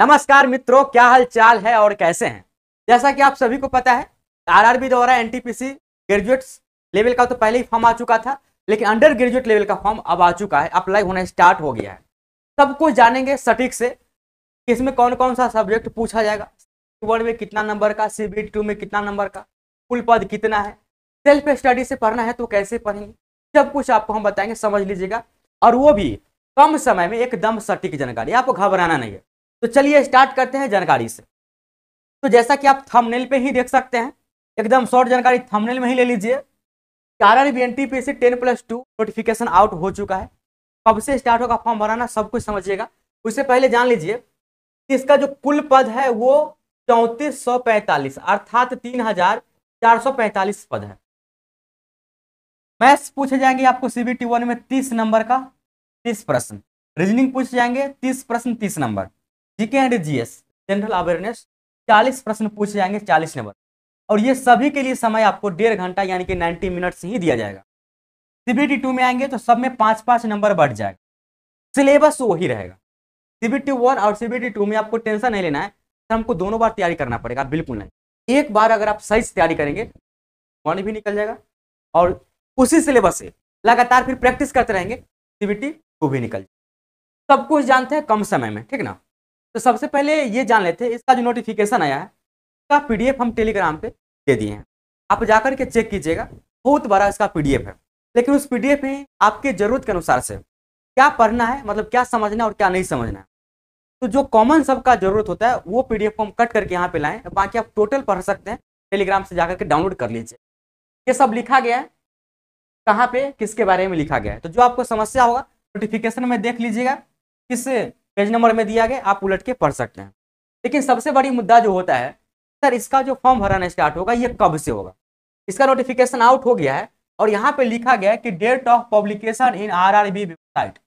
नमस्कार मित्रों क्या हाल चाल है और कैसे हैं जैसा कि आप सभी को पता है आरआरबी द्वारा एनटीपीसी ग्रेजुएट्स लेवल का तो पहले ही फॉर्म आ चुका था लेकिन अंडर ग्रेजुएट लेवल का फॉर्म अब आ चुका है अप्लाई होना स्टार्ट हो गया है सब कुछ जानेंगे सटीक से इसमें कौन कौन सा सब्जेक्ट पूछा जाएगा वन में कितना नंबर का सी बी टू में कितना नंबर का कुल पद कितना है सेल्फ स्टडी से पढ़ना है तो कैसे पढ़ेंगे सब कुछ आपको हम बताएंगे समझ लीजिएगा और वो भी कम समय में एकदम सटीक जानकारी आपको घबराना नहीं है तो चलिए स्टार्ट करते हैं जानकारी से तो जैसा कि आप थंबनेल पे ही देख सकते हैं एकदम शॉर्ट जानकारी थंबनेल में ही ले लीजिए कारण भी N T P C ten plus two notification out हो चुका है कब से स्टार्ट होगा फॉर्म भराना सब कुछ समझिएगा उससे पहले जान लीजिए इसका जो कुल पद है वो चौंतीस सौ पैंतालीस अर्थात तीन हजार चार सौ पैंतालीस पद है मैथ्स पूछे जाएंगे आपको सीबीटी वन में तीस नंबर का तीस प्रश्न रीजनिंग पूछे जाएंगे तीस प्रश्न तीस number GK and GS general awareness चालीस प्रश्न पूछे जाएंगे चालीस नंबर और ये सभी के लिए समय आपको डेढ़ घंटा यानी कि नाइन्टी मिनट्स ही दिया जाएगा सीबीटी टू में आएंगे तो सब में पाँच पाँच नंबर बढ़ जाएगा सिलेबस वही रहेगा सीबीटी वन और सीबीटी टू में आपको टेंशन नहीं लेना है तो हमको दोनों बार तैयारी करना पड़ेगा बिल्कुल नहीं एक बार अगर आप सही से तैयारी करेंगे वन भी निकल जाएगा और उसी सिलेबस से लगातार फिर प्रैक्टिस करते रहेंगे सीबीटी टू भी निकल जाएगा सब कुछ जानते हैं कम समय में ठीक ना तो सबसे पहले ये जान लेते हैं इसका जो नोटिफिकेशन आया है इसका पी हम टेलीग्राम पर दे दिए हैं आप जाकर के चेक कीजिएगा बहुत बड़ा इसका पी है लेकिन उस पी में आपके जरूरत के अनुसार से क्या पढ़ना है मतलब क्या समझना और क्या नहीं समझना है तो जो कॉमन सबका जरूरत होता है वो पीडीएफ को हम कट करके यहाँ पे लाएं बाकी आप टोटल पढ़ सकते हैं टेलीग्राम से जाकर के डाउनलोड कर लीजिए ये सब लिखा गया है कहाँ पे किसके बारे में लिखा गया है तो जो आपको समस्या होगा नोटिफिकेशन में देख लीजिएगा किस पेज नंबर में दिया गया आप उलट के पढ़ सकते हैं लेकिन सबसे बड़ी मुद्दा जो होता है सर इसका जो फॉर्म भराना स्टार्ट होगा ये कब से होगा इसका नोटिफिकेशन आउट हो गया है और यहाँ पे लिखा गया है कि date of publication in RRB website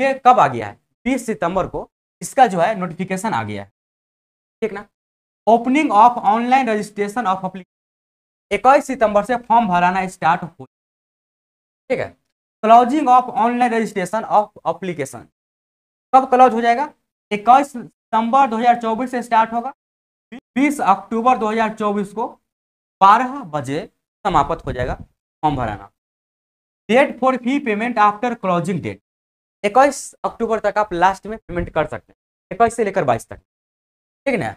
ये कब आ गया है 20 सितंबर को इसका जो है नोटिफिकेशन आ गया है ठीक ना opening of online registration of इक्कीस सितंबर से फॉर्म भराना स्टार्ट हो ठीक है closing of online registration of application कब क्लोज हो जाएगा इक्कीस सितंबर 2024 से स्टार्ट होगा 20 अक्टूबर 2024 को 12 बजे समाप्त हो जाएगा फॉर्म भराना date for fee payment after closing date इक्कीस अक्टूबर तक आप लास्ट में पेमेंट कर सकते हैं इक्कीस से लेकर बाईस तक ठीक ना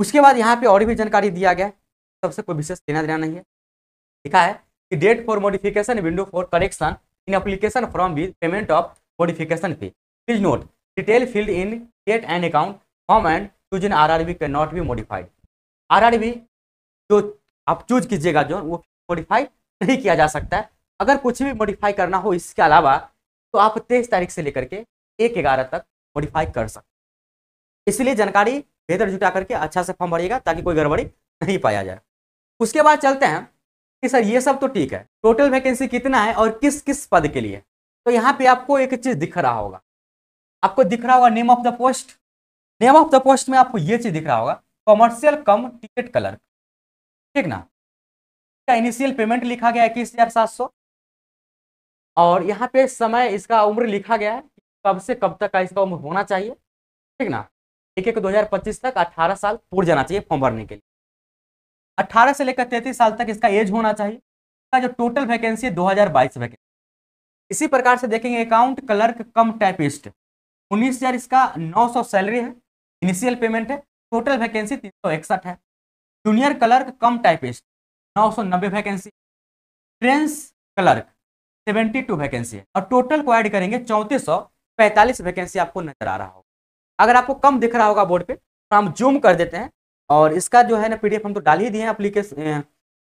उसके बाद यहाँ पे और भी जानकारी दिया गया है सबसे कोई विशेष देना देना नहीं है लिखा है कि date for modification window for correction in application from with payment of modification fee please note detail field in Please an account form and choose in R R B can not be modified R R B जो आप choose कीजिएगा जो वो modify नहीं किया जा सकता है अगर कुछ भी मॉडिफाई करना हो इसके अलावा तो आप तेईस तारीख से लेकर के एक ग्यारह तक मॉडिफाई कर सकते इसलिए जानकारी बेहतर जुटा करके अच्छा से फॉर्म भरिएगा ताकि कोई गड़बड़ी नहीं पाया जाए उसके बाद चलते हैं कि सर ये सब तो ठीक है टोटल वैकेंसी कितना है और किस किस पद के लिए तो यहाँ पे आपको एक चीज दिख रहा होगा आपको दिख रहा होगा name of the post name of the post में आपको ये चीज दिख रहा होगा कॉमर्शियल कम टिकट कलर ठीक ना इसका इनिशियल पेमेंट लिखा गया इक्कीस हजार सात सौ और यहाँ पे समय इसका उम्र लिखा गया है कब से कब तक का इसका उम्र होना चाहिए ठीक ना एक एक पच्चीस तक अठारह साल पूर जाना चाहिए फॉर्म भरने के लिए अट्ठारह से लेकर तैतीस साल तक इसका एज होना चाहिए इसका जो टोटल वैकेंसी है बाईस वैकेंसी इसी प्रकार से देखेंगे अकाउंट क्लर्क कम टाइपिस्ट उन्नीस हजार इसका नौ सौ सैलरी है इनिशियल पेमेंट है टोटल वैकेंसी तीन सौ इकसठ है जूनियर क्लर्क कम टाइपिस्ट नौ सौ नब्बे vacancy trains clerk seventy two vacancy है और टोटल को ऐड करेंगे चौंतीस सौ पैंतालीस वैकेंसी आपको नजर आ रहा होगा अगर आपको कम दिख रहा होगा बोर्ड पे तो हम जूम कर देते हैं और इसका जो है ना पीडीएफ हम तो डाल ही दिए हैं अप्लीकेशन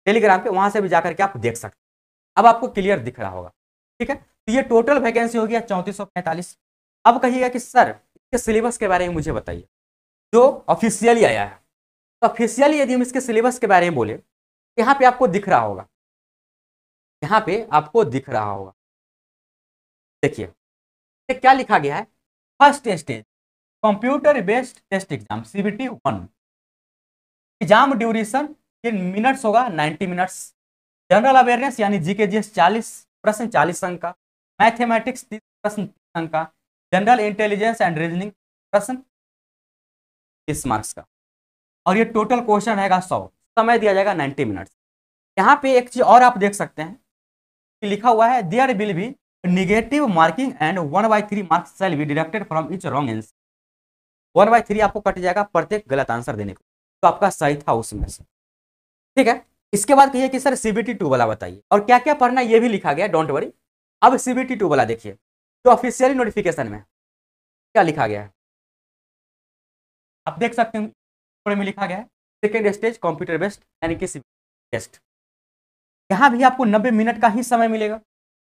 टेलीग्राम पे वहाँ से भी जाकर के आप देख सकते हैं अब आपको क्लियर दिख रहा होगा ठीक है तो ये टोटल वैकेंसी हो गया चौंतीस सौ पैंतालीस अब कहिएगा कि सर इसके सिलेबस के बारे में मुझे बताइए जो ऑफिशियली आया है तो ऑफिशियली यदि हम इसके सिलेबस के बारे में बोले तो यहाँ पे आपको दिख रहा होगा यहाँ पे आपको दिख रहा होगा देखिए क्या लिखा गया है first stage computer based test exam CBT one exam duration in minutes होगा 90 मिनट्स जनरल अवेयरनेस यानी जीके एस चालीस प्रश्न चालीस अंक का मैथमेटिक्स तीस प्रश्न अंक का जनरल इंटेलिजेंस एंड रीजनिंग प्रश्न इस मार्क्स का और ये टोटल क्वेश्चन रहेगा सौ समय दिया जाएगा नाइन्टी मिनट्स यहाँ पे एक चीज़ और आप देख सकते हैं कि लिखा हुआ है there will be negative marking and one by three marks shall be deducted from each wrong answer one by three आपको कट जाएगा प्रत्येक गलत आंसर देने को तो आपका सही था उसमें से ठीक है इसके बाद कहिए कि सर सीबीटी टू वाला बताइए और क्या क्या पढ़ना ये भी लिखा गया डोंट वरी अब सीबीटी टू वाला देखिए तो ऑफिशियली नोटिफिकेशन में क्या लिखा गया है आप देख सकते हैं में लिखा गया है सेकेंड स्टेज कंप्यूटर बेस्ड यानी कि टेस्ट यहाँ भी आपको 90 मिनट का ही समय मिलेगा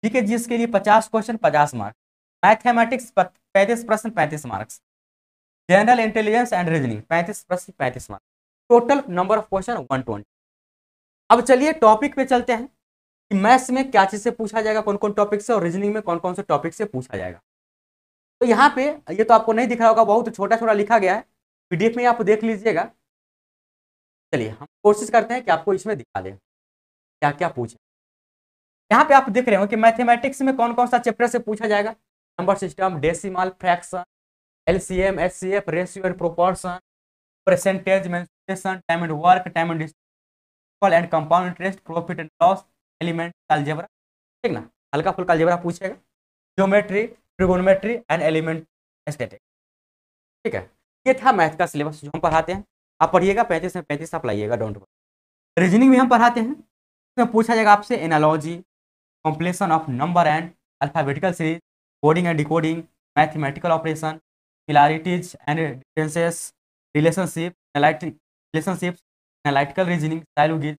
ठीक है जिसके लिए 50 क्वेश्चन 50 मार्क्स मैथमेटिक्स पैंतीस प्रश्न पैंतीस marks general intelligence and reasoning पैंतीस प्रश्न पैंतीस marks total number of question one अब चलिए टॉपिक पे चलते हैं कि मैथ्स में क्या चीज से पूछा जाएगा कौन कौन टॉपिक से और रीजनिंग में कौन कौन से टॉपिक से पूछा जाएगा तो यहाँ पे ये तो आपको नहीं दिख रहा होगा बहुत छोटा छोटा लिखा गया है पीडीएफ में आप देख लीजिएगा चलिए हम कोशिश करते हैं कि आपको इसमें दिखा दें क्या क्या पूछे यहाँ पे आप देख रहे हो कि मैथमेटिक्स में कौन कौन सा चैप्टर से पूछा जाएगा number system decimal fraction LCM F ratio and proportion percentage mention time and work time and and compound interest profit and loss element algebra ठीक ना हल्का फुल्का अलजेबरा पूछेगा geometry trigonometry and element aesthetic ठीक है ये था मैथ का सिलेबस जो हम पढ़ाते हैं आप पढ़िएगा पैंतीस में पैंतीस आप लाइएगा डोंट वरी रीजनिंग भी हम पढ़ाते हैं उसमें पूछा जाएगा आपसे analogy completion of number and alphabetical series coding and decoding mathematical operation clarities and differences relationship relationship analytical reasoning स्टाइलोगिज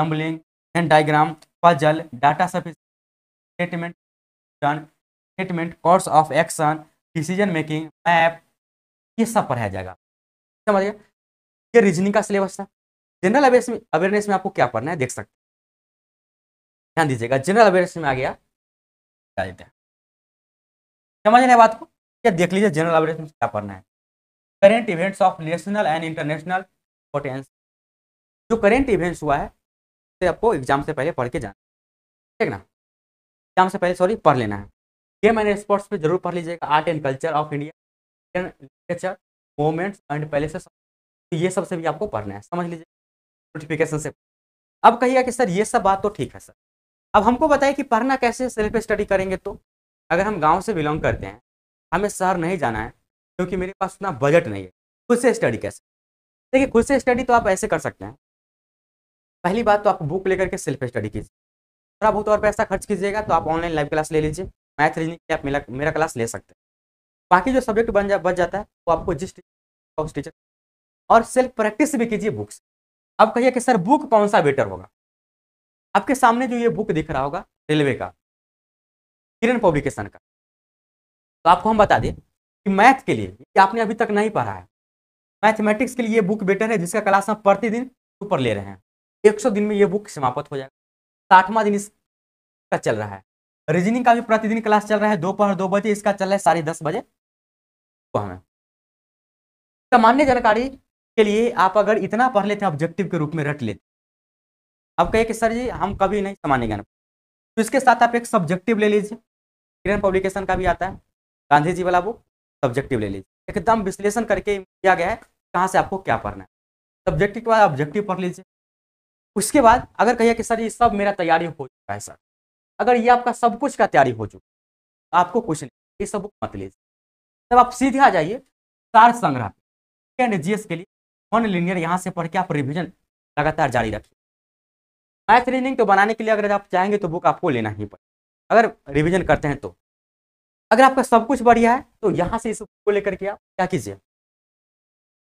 numbering and diagram puzzle data statement statement course of action decision making map ये सब पढ़ाया जाएगा समझ गया ये reasoning का syllabus था जनरल अवेयरनेस में अवेयरनेस में आपको क्या पढ़ना है देख सकते हैं ध्यान दीजिएगा जनरल अवेयरनेस में आ गया क्या देते हैं समझ रहे बात को क्या देख लीजिए जनरल अवेयरनेस में क्या पढ़ना है current events of national and international importance जो करेंट इवेंट्स हुआ है से आपको एग्जाम से पहले पढ़ के जाना ठीक ना एग्जाम से पहले सॉरी पढ़ लेना है गेम एंड स्पोर्ट्स में जरूर पढ़ लीजिएगा art and culture of India literature moments and palaces ये सब से भी आपको पढ़ना है समझ लीजिए नोटिफिकेशन से अब कहिएगा कि सर ये सब बात तो ठीक है सर अब हमको बताइए कि पढ़ना कैसे सेल्फ स्टडी करेंगे तो अगर हम गाँव से बिलोंग करते हैं हमें शहर नहीं जाना है क्योंकि मेरे पास उतना बजट नहीं है खुद से स्टडी कैसे देखिए खुद से स्टडी तो आप ऐसे कर सकते हैं पहली बात तो आप बुक लेकर के सेल्फ स्टडी कीजिए थोड़ा बहुत और पैसा खर्च कीजिएगा तो आप ऑनलाइन लाइव क्लास ले लीजिए मैथ रीजनिंग की आप मेरा मेरा क्लास ले सकते हैं बाकी जो सब्जेक्ट बन जा बच जाता है वो आपको जिस टीचर टीचर और सेल्फ प्रैक्टिस भी कीजिए बुक्स अब कहिए कि सर बुक कौन सा बेटर होगा आपके सामने जो ये बुक दिख रहा होगा रेलवे का किरण पब्लिकेशन का तो आपको हम बता दें कि मैथ के लिए कि आपने अभी तक नहीं पढ़ा है मैथमेटिक्स के लिए ये बुक बेटर है जिसका क्लास हम प्रतिदिन ऊपर ले रहे हैं 100 दिन में ये बुक समाप्त हो जाएगा साठवां दिन इसका चल रहा है रीजनिंग का भी प्रतिदिन क्लास चल रहा है दोपहर दो, बजे इसका चल रहा है साढ़े दस बजे तो हमें सामान्य तो जानकारी के लिए आप अगर इतना पढ़ लेते हैं ऑब्जेक्टिव के रूप में रट लेते आप कहे कि सर जी हम कभी नहीं सामान्य ज्ञान तो इसके साथ आप एक सब्जेक्टिव ले लीजिए किरण पब्लिकेशन का भी आता है गांधी जी वाला बुक सब्जेक्टिव ले लीजिए एकदम विश्लेषण करके किया गया है कहाँ से आपको क्या पढ़ना है सब्जेक्टिव के बाद ऑब्जेक्टिव पढ़ लीजिए उसके बाद अगर कहिए कि सर ये सब मेरा तैयारी हो चुका है सर अगर ये आपका सब कुछ का तैयारी हो चुका है आपको कुछ नहीं ये सब मत लीजिए तब आप सीधे आ जाइए सार संग्रह जी एस के लिए वन लीनियर यहाँ से पढ़ के आप रिविजन लगातार जारी रखिए मैथ रीजनिंग तो बनाने के लिए अगर आप चाहेंगे तो बुक आपको लेना ही पड़ेगा अगर रिविजन करते हैं तो अगर आपका सब कुछ बढ़िया है तो यहाँ से इस बुक को लेकर के आप क्या कीजिए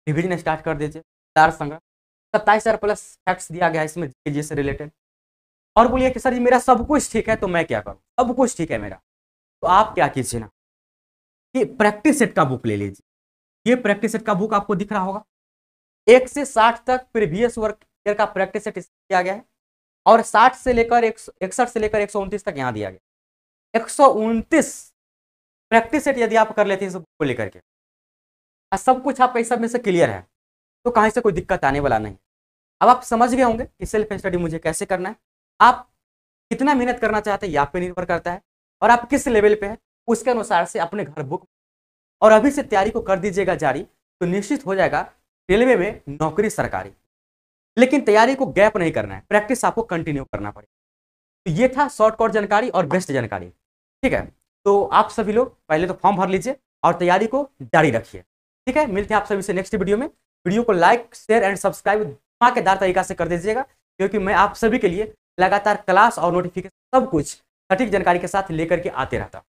रिविजन स्टार्ट कर दीजिए सार संग्रह सत्ताईस हजार प्लस फैक्ट्स दिया गया है इसमें जीके से रिलेटेड और बोलिए कि सर जी मेरा सब कुछ ठीक है तो मैं क्या करूँ सब कुछ ठीक है मेरा तो आप क्या कीजिए ना कि प्रैक्टिस सेट का बुक ले लीजिए ये प्रैक्टिस सेट का बुक आपको दिख रहा होगा एक से साठ तक प्रीवियस वर्क ईयर का प्रैक्टिस सेट दिया गया है और साठ से लेकर इकसठ से लेकर एक तक यहाँ दिया गया एक प्रैक्टिस सेट यदि आप कर लेते हैं इस बुक को लेकर के सब कुछ आप इस सब में से क्लियर है तो कहीं से कोई दिक्कत आने वाला नहीं अब आप समझ गए होंगे कि सेल्फ स्टडी मुझे कैसे करना है आप कितना मेहनत करना चाहते हैं यहाँ पे निर्भर करता है और आप किस लेवल पे हैं उसके अनुसार से अपने घर बुक और अभी से तैयारी को कर दीजिएगा जारी तो निश्चित हो जाएगा रेलवे में नौकरी सरकारी लेकिन तैयारी को गैप नहीं करना है प्रैक्टिस आपको कंटिन्यू करना पड़ेगा तो ये था शॉर्टकट जानकारी और बेस्ट जानकारी ठीक है तो आप सभी लोग पहले तो फॉर्म भर लीजिए और तैयारी को जारी रखिए ठीक है मिलते हैं आप सभी से नेक्स्ट वीडियो में वीडियो को लाइक शेयर एंड सब्सक्राइब धमाकेदार तरीका से कर दीजिएगा क्योंकि मैं आप सभी के लिए लगातार क्लास और नोटिफिकेशन सब कुछ सटीक जानकारी के साथ लेकर के आते रहता हूँ